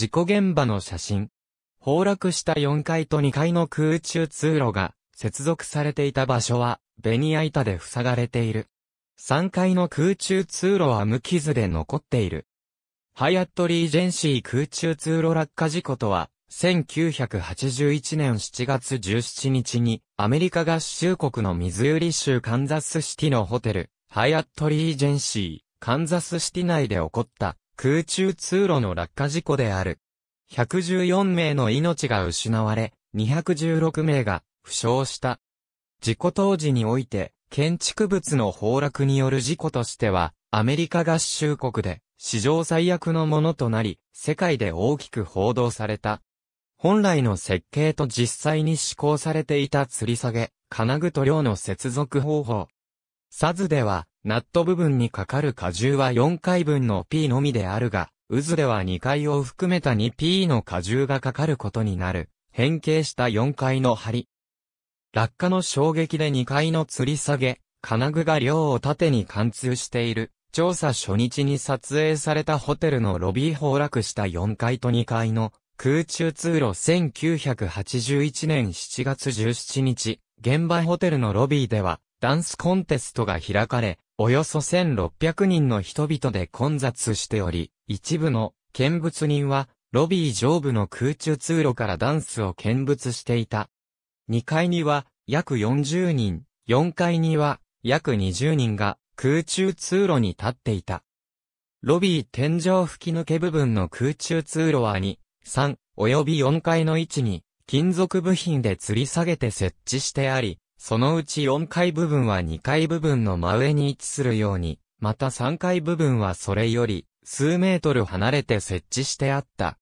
事故現場の写真。崩落した4階と2階の空中通路が接続されていた場所はベニヤ板で塞がれている。3階の空中通路は無傷で残っている。ハイアットリージェンシー空中通路落下事故とは、1981年7月17日に、アメリカ合衆国のミズーリ州カンザスシティのホテル、ハイアットリージェンシー、カンザスシティ内で起こった空中通路の落下事故である。114名の命が失われ、216名が負傷した。事故当時において、建築物の崩落による事故としては、アメリカ合衆国で史上最悪のものとなり、世界で大きく報道された。本来の設計と実際に施行されていた吊り下げ、金具と量の接続方法、サズでは、ナット部分にかかる荷重は4回分の P のみであるが、渦では2階を含めた 2P の荷重がかかることになる。変形した4階の梁。落下の衝撃で2階の吊り下げ、金具が両を縦に貫通している。調査初日に撮影されたホテルのロビー崩落した4階と2階の空中通路1981年7月17日、現場ホテルのロビーではダンスコンテストが開かれ、およそ1600人の人々で混雑しており、一部の見物人は、ロビー上部の空中通路からダンスを見物していた。2階には約40人、4階には約20人が空中通路に立っていた。ロビー天井吹き抜け部分の空中通路は2、3、よび4階の位置に金属部品で吊り下げて設置してあり、そのうち4階部分は2階部分の真上に位置するように、また3階部分はそれより数メートル離れて設置してあった。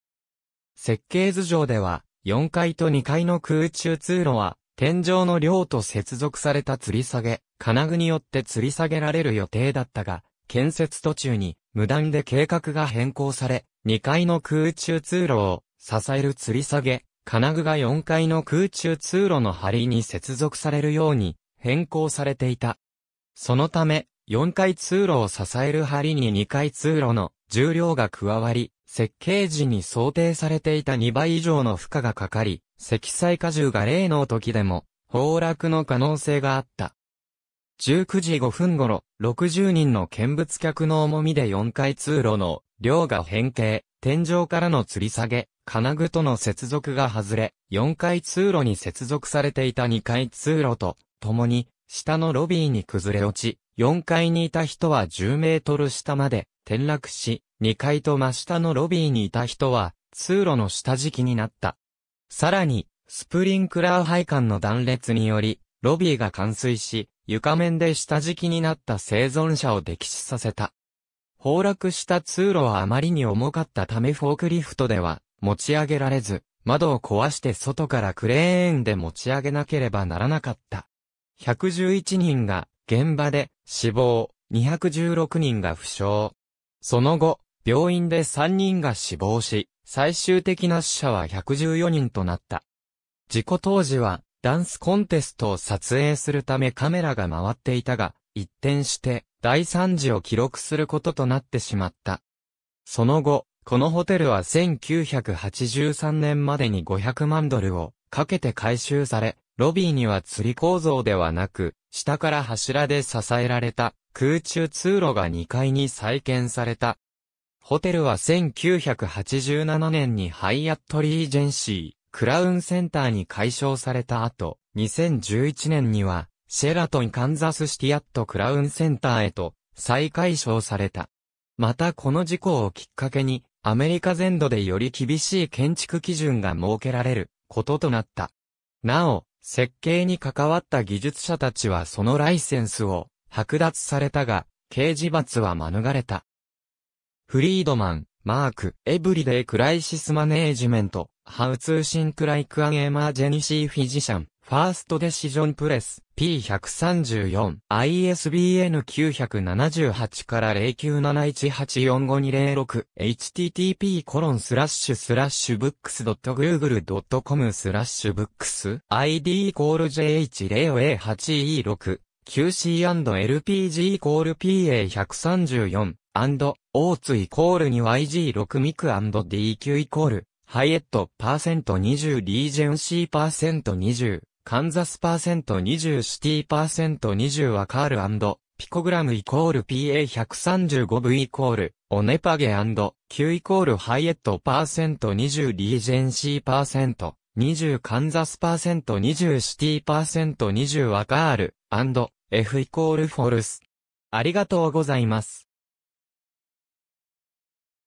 設計図上では、4階と2階の空中通路は、天井の量と接続された吊り下げ、金具によって吊り下げられる予定だったが、建設途中に無断で計画が変更され、2階の空中通路を支える吊り下げ、金具が4階の空中通路の梁に接続されるように変更されていた。そのため、4階通路を支える梁に2階通路の重量が加わり、設計時に想定されていた2倍以上の負荷がかかり、積載荷重が例の時でも崩落の可能性があった。19時5分頃、60人の見物客の重みで4階通路の量が変形、天井からの吊り下げ、金具との接続が外れ、4階通路に接続されていた2階通路と、共に、下のロビーに崩れ落ち、4階にいた人は10メートル下まで転落し、2階と真下のロビーにいた人は、通路の下敷きになった。さらに、スプリンクラー配管の断裂により、ロビーが冠水し、床面で下敷きになった生存者を溺死させた。崩落した通路はあまりに重かったためフォークリフトでは持ち上げられず、窓を壊して外からクレーンで持ち上げなければならなかった。111人が現場で死亡、216人が負傷。その後、病院で3人が死亡し、最終的な死者は114人となった。事故当時は、ダンスコンテストを撮影するためカメラが回っていたが、一転して、大惨事を記録することとなってしまった。その後、このホテルは1983年までに500万ドルをかけて改修され、ロビーには釣り構造ではなく、下から柱で支えられた空中通路が2階に再建された。ホテルは1987年にハイアットリージェンシー、クラウンセンターに改称された後、2011年には、シェラトンカンザスシティアットクラウンセンターへと再改称された。またこの事故をきっかけに、アメリカ全土でより厳しい建築基準が設けられることとなった。なお、設計に関わった技術者たちはそのライセンスを剥奪されたが、刑事罰は免れた。フリードマン、マーク、エブリデイ・クライシス・マネージメント、ハウ通信クライク・アン・エマージェニシー・フィジシャン。ファーストデシジョンプレス P134 ISBN 978から0971845206 http コロンスラッシュスラッシュブックス .google.com スラッシュブックス ID イコール JH0A8E6 QC&LPG イコール PA134 オーツイコール 2YG6 ミク &DQ イコールハイエットパーセント20リージェンシーパーセント20カンザスパーセント20シティパーセント20はカールピコグラムイコール PA135V イコールオネパゲ &Q イコールハイエットパーセント20リージェンシーパーセント20カンザスパーセント20シティパーセント20はカール &F イコールフォルス。ありがとうございます。